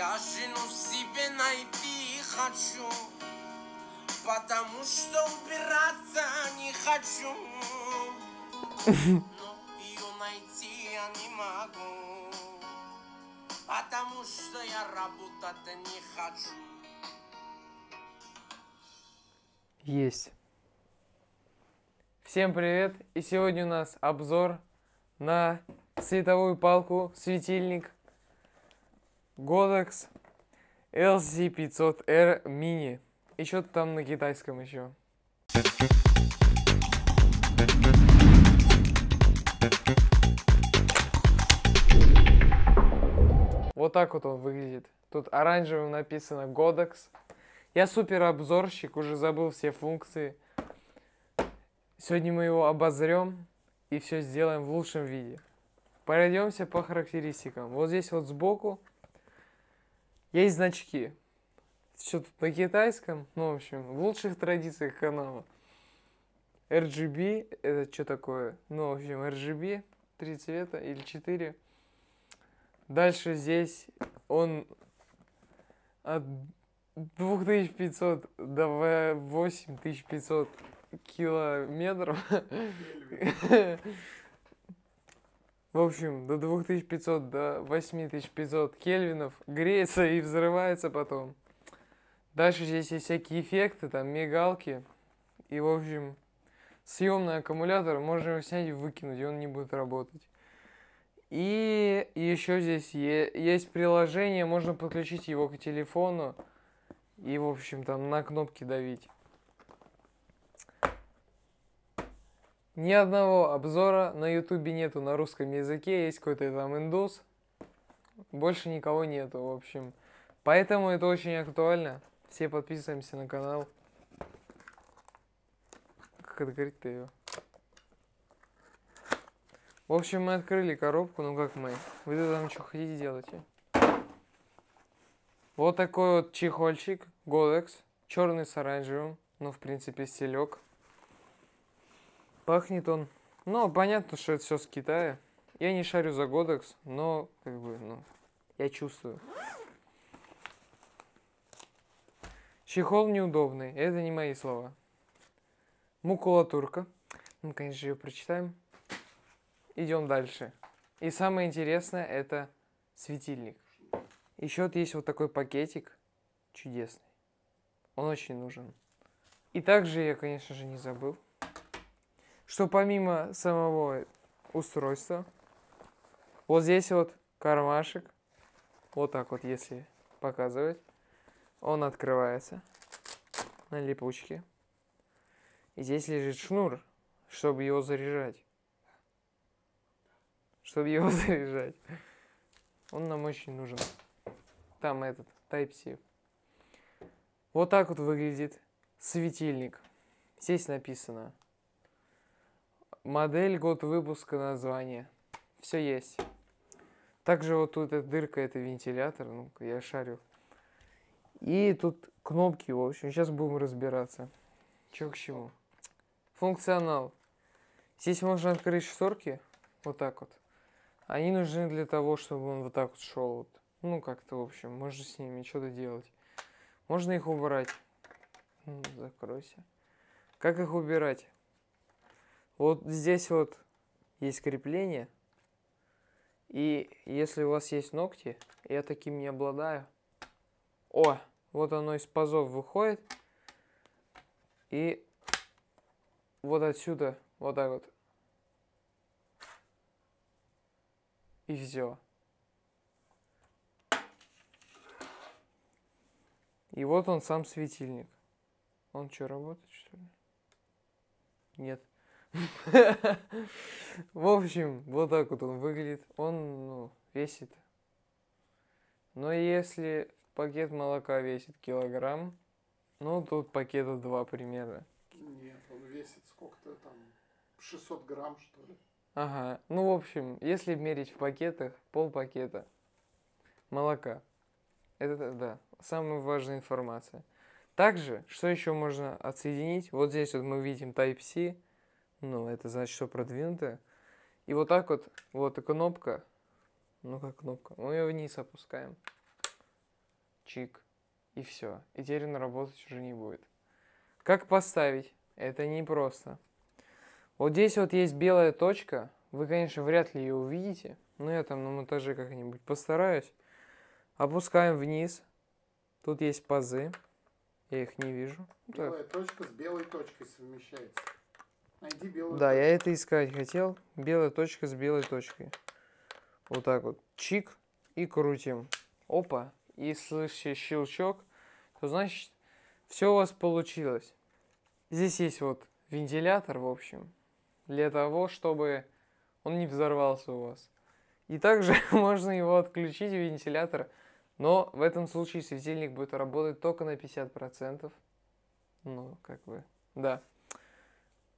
Я жену себе найти хочу, потому что убираться не хочу. Но ее найти я не могу, потому что я работать не хочу. Есть. Всем привет! И сегодня у нас обзор на световую палку, светильник Godox LC500R Mini. И что-то там на китайском еще. Вот так вот он выглядит. Тут оранжевым написано Godox. Я супер обзорщик, уже забыл все функции. Сегодня мы его обозрем и все сделаем в лучшем виде. Пройдемся по характеристикам. Вот здесь вот сбоку есть значки. Что тут на китайском? Ну, в общем, в лучших традициях канала. RGB, это что такое? Ну, в общем, RGB, три цвета или четыре. Дальше здесь он от 2500 до 8500 километров. В общем, до 2500, до 8500 кельвинов греется и взрывается потом. Дальше здесь есть всякие эффекты, там мигалки. И, в общем, съемный аккумулятор можно его снять и выкинуть, и он не будет работать. И еще здесь есть приложение, можно подключить его к телефону и, в общем, там на кнопки давить. Ни одного обзора на ютубе нету на русском языке, есть какой-то там индус. Больше никого нету, в общем. Поэтому это очень актуально. Все подписываемся на канал. Как это говорить то ее? В общем, мы открыли коробку, ну как мы. вы там что хотите делать? Вот такой вот чехольчик, Godex, черный с оранжевым, ну в принципе стилек. Пахнет он. Ну, понятно, что это все с Китая. Я не шарю за Годекс, но как бы, ну, я чувствую. Чехол неудобный. Это не мои слова. Мукулатурка, Ну, конечно, ее прочитаем. Идем дальше. И самое интересное это светильник. Еще вот есть вот такой пакетик. Чудесный. Он очень нужен. И также я, конечно же, не забыл что помимо самого устройства, вот здесь вот кармашек, вот так вот, если показывать, он открывается на липучке. И здесь лежит шнур, чтобы его заряжать. Чтобы его заряжать. Он нам очень нужен. Там этот, Type-C. Вот так вот выглядит светильник. Здесь написано модель, год выпуска, название. Все есть. Также вот тут эта дырка, это вентилятор, ну я шарю. И тут кнопки, в общем, сейчас будем разбираться. Че к чему. Функционал. Здесь можно открыть шторки, вот так вот. Они нужны для того, чтобы он вот так вот шел. Вот. Ну, как-то, в общем, можно с ними что-то делать. Можно их убрать. Ну, закройся. Как их убирать? Вот здесь вот есть крепление. И если у вас есть ногти, я таким не обладаю. О, вот оно из пазов выходит. И вот отсюда, вот так вот. И все. И вот он сам светильник. Он что, работает, что ли? Нет. В общем, вот так вот он выглядит. Он, ну, весит. Но если пакет молока весит килограмм, ну, тут пакета два примерно. Нет, он весит сколько-то там, 600 грамм, что ли. Ага, ну, в общем, если мерить в пакетах, пол пакета молока. Это, да, самая важная информация. Также, что еще можно отсоединить? Вот здесь вот мы видим Type-C, ну, это значит, что продвинутая. И вот так вот, вот и кнопка. Ну, как кнопка. Мы ее вниз опускаем. Чик. И все. И теперь работать уже не будет. Как поставить? Это непросто. Вот здесь вот есть белая точка. Вы, конечно, вряд ли ее увидите. Но я там на монтаже как-нибудь постараюсь. Опускаем вниз. Тут есть пазы. Я их не вижу. Белая так. точка с белой точкой совмещается. Найди белую Да, я это искать хотел. Белая точка с белой точкой. Вот так вот. Чик. И крутим. Опа. И слышите щелчок. То значит, все у вас получилось. Здесь есть вот вентилятор, в общем. Для того, чтобы он не взорвался у вас. И также можно его отключить, вентилятор. Но в этом случае светильник будет работать только на 50%. Ну, как бы, да.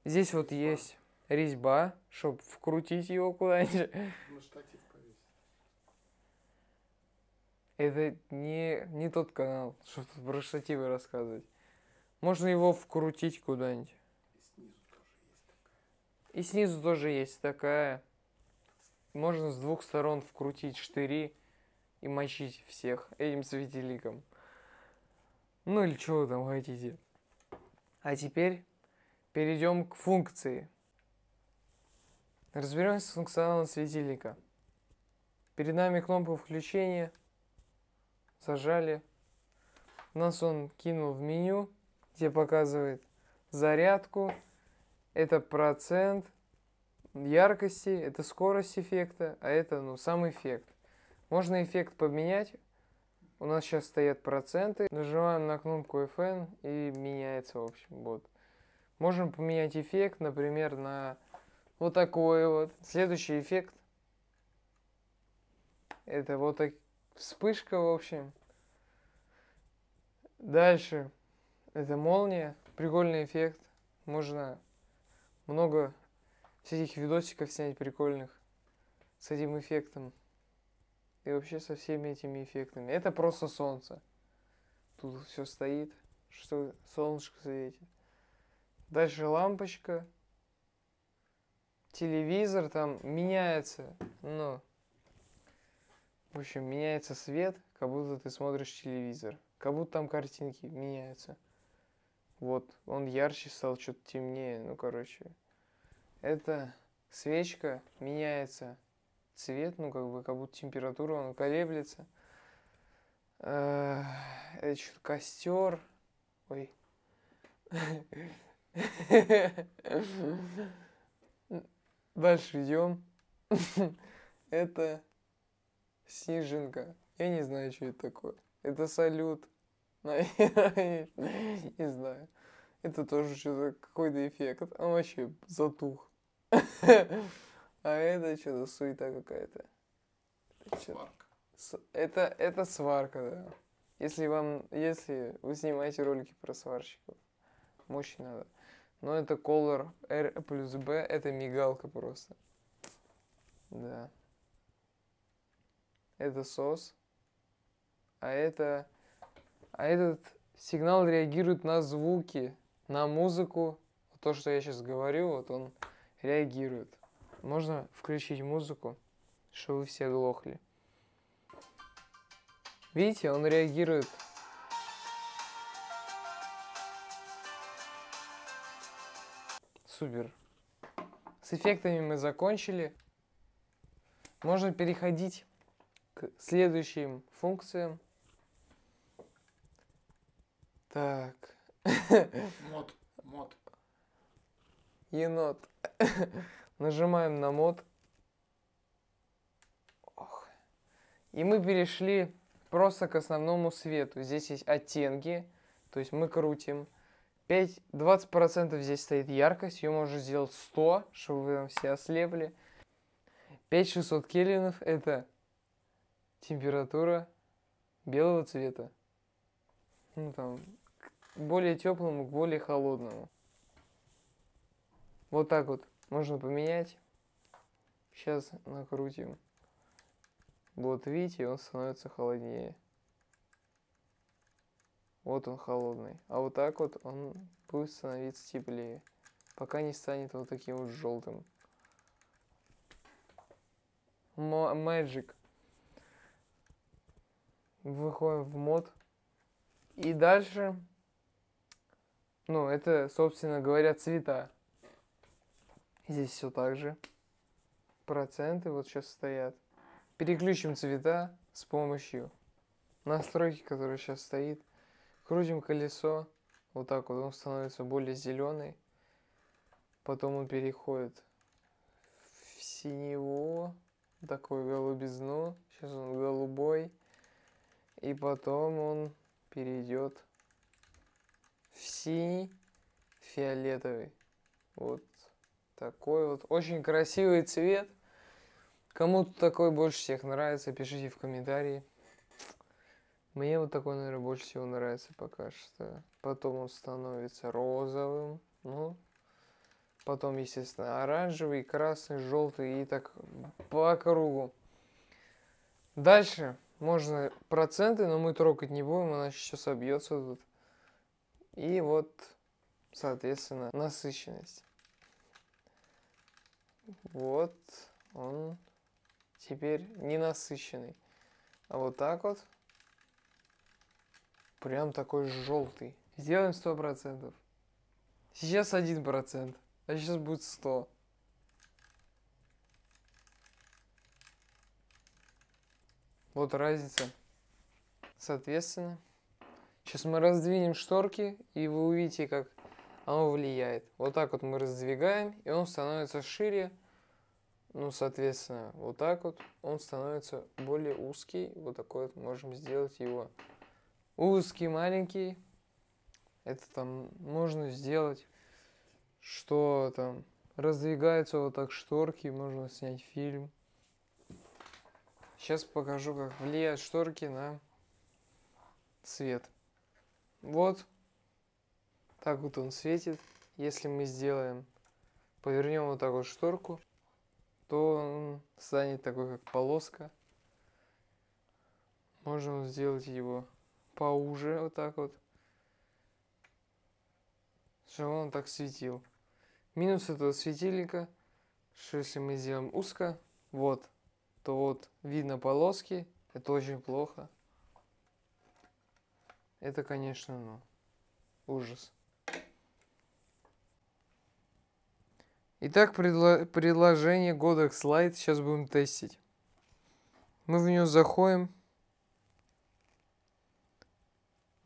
Здесь вот есть резьба, чтобы вкрутить его куда-нибудь. На штатив повесить. Это не, не тот канал, чтобы про штативы рассказывать. Можно его вкрутить куда-нибудь. И снизу тоже есть такая. Можно с двух сторон вкрутить штыри и мочить всех этим светиликом. Ну или чего вы там хотите. А теперь Перейдем к функции. Разберемся с функционалом светильника. Перед нами кнопка включения. Зажали. Нас он кинул в меню, где показывает зарядку. Это процент яркости, это скорость эффекта, а это ну, сам эффект. Можно эффект поменять. У нас сейчас стоят проценты. Нажимаем на кнопку FN и меняется, в общем, вот. Можем поменять эффект, например, на вот такой вот. Следующий эффект. Это вот так... вспышка, в общем. Дальше. Это молния. Прикольный эффект. Можно много всяких видосиков снять прикольных с этим эффектом. И вообще со всеми этими эффектами. Это просто солнце. Тут все стоит, что солнышко светит. Дальше лампочка, телевизор там меняется, ну, в общем, меняется свет, как будто ты смотришь телевизор. Как будто там картинки меняются. Вот, он ярче стал, что-то темнее, ну, короче. Это свечка меняется цвет, ну, как бы, как будто температура, он колеблется. Э, это что-то костер. Ой. Дальше идем. Это сиженка. Я не знаю, что это такое. Это салют. не знаю. Это тоже что-то какой-то эффект. Он вообще затух. А это что-то суета какая-то. Сварка. Это, это сварка, да. Если вам, если вы снимаете ролики про сварщиков, мощь надо. Но ну, это color R плюс B, это мигалка просто. Да. Это сос. А это... А этот сигнал реагирует на звуки, на музыку. То, что я сейчас говорю, вот он реагирует. Можно включить музыку, чтобы вы все глохли. Видите, он реагирует супер. С эффектами мы закончили. Можно переходить к следующим функциям. Так. Мод. Мод. Енот. Нажимаем на мод. Ох. И мы перешли просто к основному свету. Здесь есть оттенки, то есть мы крутим. 5, 20% здесь стоит яркость, ее можно сделать 100, чтобы вы там все ослепли. 5600 кельвинов – это температура белого цвета. Ну, там, к более теплому, к более холодному. Вот так вот можно поменять. Сейчас накрутим. Вот видите, он становится холоднее. Вот он холодный. А вот так вот он будет становиться теплее. Пока не станет вот таким вот желтым. Magic. Выходим в мод. И дальше... Ну, это, собственно говоря, цвета. Здесь все так же. Проценты вот сейчас стоят. Переключим цвета с помощью настройки, которая сейчас стоит. Крутим колесо, вот так вот, он становится более зеленый. Потом он переходит в синего, такой голубизну. Сейчас он голубой. И потом он перейдет в синий, фиолетовый. Вот такой вот. Очень красивый цвет. Кому такой больше всех нравится, пишите в комментарии. Мне вот такой, наверное, больше всего нравится пока что. Потом он становится розовым. Ну, потом, естественно, оранжевый, красный, желтый и так по кругу. Дальше можно проценты, но мы трогать не будем, иначе все собьется тут. И вот, соответственно, насыщенность. Вот он теперь не насыщенный. А вот так вот Прям такой желтый. Сделаем 100%. Сейчас 1%, а сейчас будет 100. Вот разница. Соответственно, сейчас мы раздвинем шторки, и вы увидите, как оно влияет. Вот так вот мы раздвигаем, и он становится шире. Ну, соответственно, вот так вот он становится более узкий. Вот такой вот можем сделать его узкий, маленький. Это там можно сделать, что там раздвигаются вот так шторки, можно снять фильм. Сейчас покажу, как влияют шторки на свет. Вот. Так вот он светит. Если мы сделаем, повернем вот такую шторку, то он станет такой, как полоска. можно сделать его поуже вот так вот. Чтобы он так светил. Минус этого светильника, что если мы сделаем узко, вот, то вот видно полоски, это очень плохо. Это, конечно, ну, ужас. Итак, предло предложение Godox Lite сейчас будем тестить. Мы в нее заходим.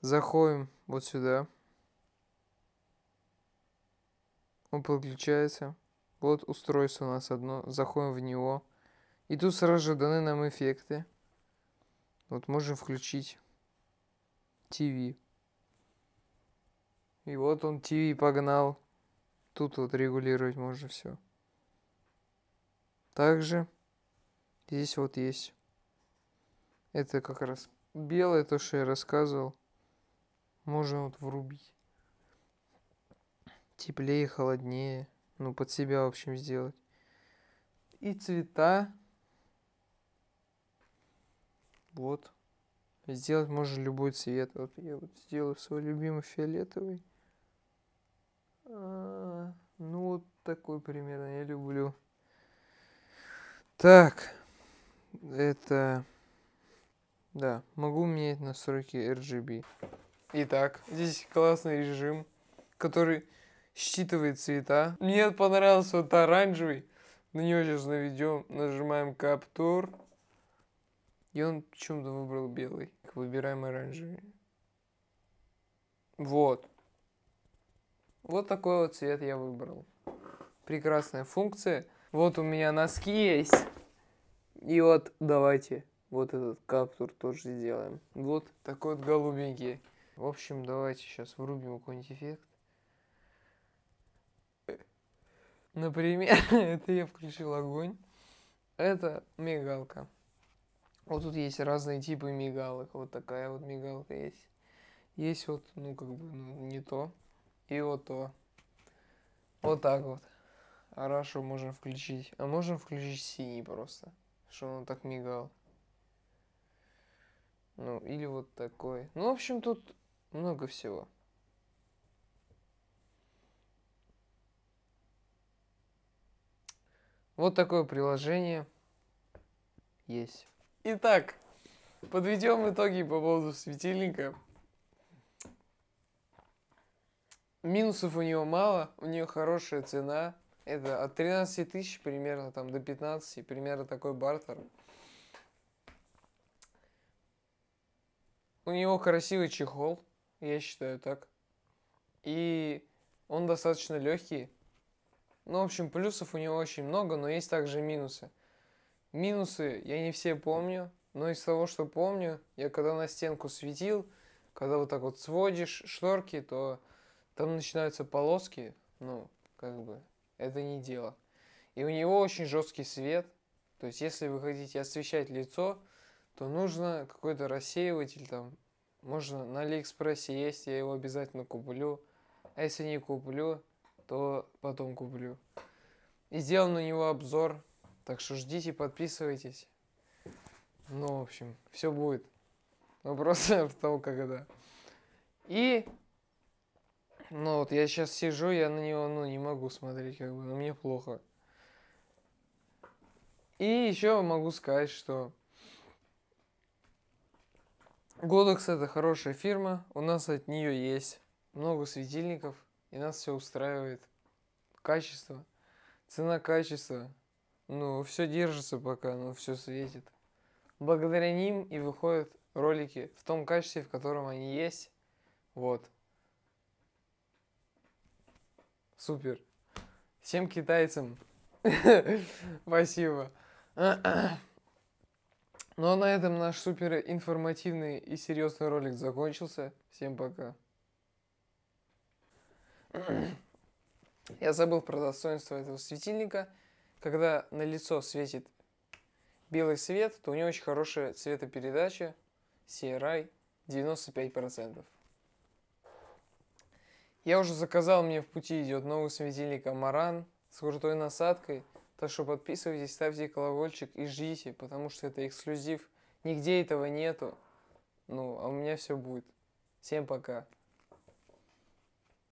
заходим вот сюда. Он подключается. Вот устройство у нас одно. Заходим в него. И тут сразу же даны нам эффекты. Вот можем включить TV. И вот он TV погнал. Тут вот регулировать можно все. Также здесь вот есть. Это как раз белое, то, что я рассказывал можно вот врубить. Теплее, холоднее. Ну, под себя, в общем, сделать. И цвета. Вот. Сделать можно любой цвет. Вот я вот сделаю свой любимый фиолетовый. А, ну, вот такой примерно я люблю. Так. Это... Да, могу менять настройки RGB. Итак, здесь классный режим, который считывает цвета. Мне понравился вот оранжевый. На него сейчас наведем, нажимаем Capture. И он почему-то выбрал белый. Выбираем оранжевый. Вот. Вот такой вот цвет я выбрал. Прекрасная функция. Вот у меня носки есть. И вот давайте вот этот каптур тоже сделаем. Вот такой вот голубенький. В общем, давайте сейчас врубим какой-нибудь эффект. Например, это я включил огонь. Это мигалка. Вот тут есть разные типы мигалок. Вот такая вот мигалка есть. Есть вот, ну, как бы, ну, не то. И вот то. Вот так вот. Хорошо, можем включить. А можем включить синий просто. Что он так мигал. Ну, или вот такой. Ну, в общем, тут много всего. Вот такое приложение есть. Итак, подведем итоги по поводу светильника. Минусов у него мало, у нее хорошая цена. Это от 13 тысяч примерно там до 15, примерно такой бартер. У него красивый чехол я считаю так. И он достаточно легкий. Ну, в общем, плюсов у него очень много, но есть также минусы. Минусы я не все помню, но из того, что помню, я когда на стенку светил, когда вот так вот сводишь шторки, то там начинаются полоски, ну, как бы, это не дело. И у него очень жесткий свет, то есть если вы хотите освещать лицо, то нужно какой-то рассеиватель там можно на Алиэкспрессе есть, я его обязательно куплю. А если не куплю, то потом куплю. И сделал на него обзор. Так что ждите, подписывайтесь. Ну, в общем, все будет. Вопрос в том, когда. И, ну вот, я сейчас сижу, я на него, ну, не могу смотреть, как бы, но мне плохо. И еще могу сказать, что Годекс это хорошая фирма, у нас от нее есть много светильников, и нас все устраивает. Качество, цена качество, ну, все держится пока, ну, все светит. Благодаря ним и выходят ролики в том качестве, в котором они есть. Вот. Супер. Всем китайцам. Спасибо. Ну а на этом наш супер информативный и серьезный ролик закончился. Всем пока. Я забыл про достоинство этого светильника. Когда на лицо светит белый свет, то у него очень хорошая цветопередача CRI 95%. Я уже заказал, мне в пути идет новый светильник Амаран с крутой насадкой – так что подписывайтесь, ставьте колокольчик и ждите, потому что это эксклюзив. Нигде этого нету. Ну, а у меня все будет. Всем пока.